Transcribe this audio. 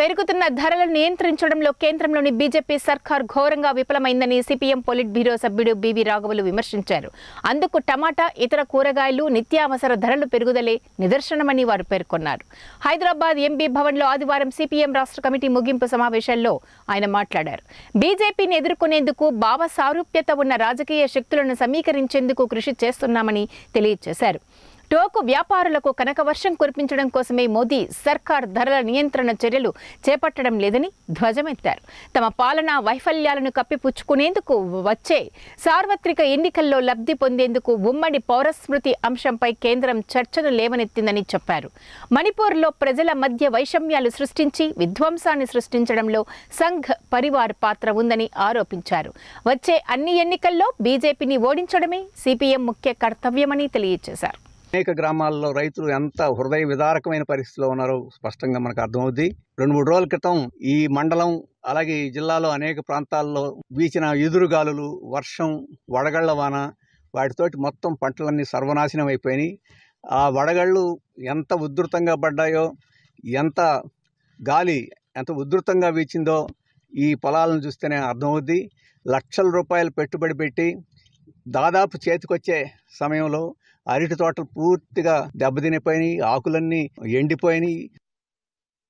పెరుగుతున్న ధరలను నియంత్రించడంలో కేంద్రంలోని బీజేపీ సర్కార్ ఘోరంగా విఫలమైందని సిపిఎం పొలిట్ బ్యూరో సభ్యుడు బివి రాఘవులు విమర్శించారు అందుకు టమాటా ఇతర కూరగాయలు నిత్యావసర ధరలు పెరుగుదలే నిదర్శనమని వారు పేర్కొన్నారు హైదరాబాద్ ఎంబీ భవన్లో ఆదివారం సిపిఎం రాష్ట్ర కమిటీ ముగింపు సమావేశంలో ఆయన మాట్లాడారు బీజేపీని ఎదుర్కొనేందుకు భావ ఉన్న రాజకీయ శక్తులను సమీకరించేందుకు కృషి చేస్తున్నామని తెలియజేశారు టోకు వ్యాపారులకు కనక వర్షం కురిపించడం కోసమే మోదీ సర్కార్ ధరల నియంత్రణ చర్యలు చేపట్టడం లేదని ధ్వజమెత్తారు తమ పాలనా వైఫల్యాలను కప్పిపుచ్చుకునేందుకు వచ్చే సార్వత్రిక ఎన్నికల్లో లబ్ధి పొందేందుకు ఉమ్మడి పౌరస్మృతి అంశంపై కేంద్రం చర్చను లేవనెత్తిందని చెప్పారు మణిపూర్లో ప్రజల మధ్య వైషమ్యాలు సృష్టించి విధ్వంసాన్ని సృష్టించడంలో సంఘ్ పరివార్ పాత్ర ఉందని ఆరోపించారు వచ్చే అన్ని ఎన్నికల్లో బీజేపీని ఓడించడమే సిపిఎం ముఖ్య కర్తవ్యమని తెలియజేశారు అనేక గ్రామాల్లో రైతులు ఎంత హృదయ విదారకమైన పరిస్థితిలో ఉన్నారో స్పష్టంగా మనకు అర్థమవుద్ది రెండు మూడు రోజుల క్రితం ఈ మండలం అలాగే ఈ జిల్లాలో అనేక ప్రాంతాల్లో వీచిన ఎదురుగాలులు వర్షం వడగళ్ల వాన వాటితోటి మొత్తం పంటలన్నీ సర్వనాశనం అయిపోయినాయి ఆ వడగళ్ళు ఎంత ఉధృతంగా పడ్డాయో ఎంత గాలి ఎంత ఉధృతంగా వీచిందో ఈ పొలాలను చూస్తేనే అర్థమవుద్ది లక్షల రూపాయలు పెట్టుబడి పెట్టి దాదాపు చేతికొచ్చే సమయంలో అరటి తోటలు పూర్తిగా దెబ్బతినిపోయినాయి ఆకులన్నీ ఎండిపోయినాయి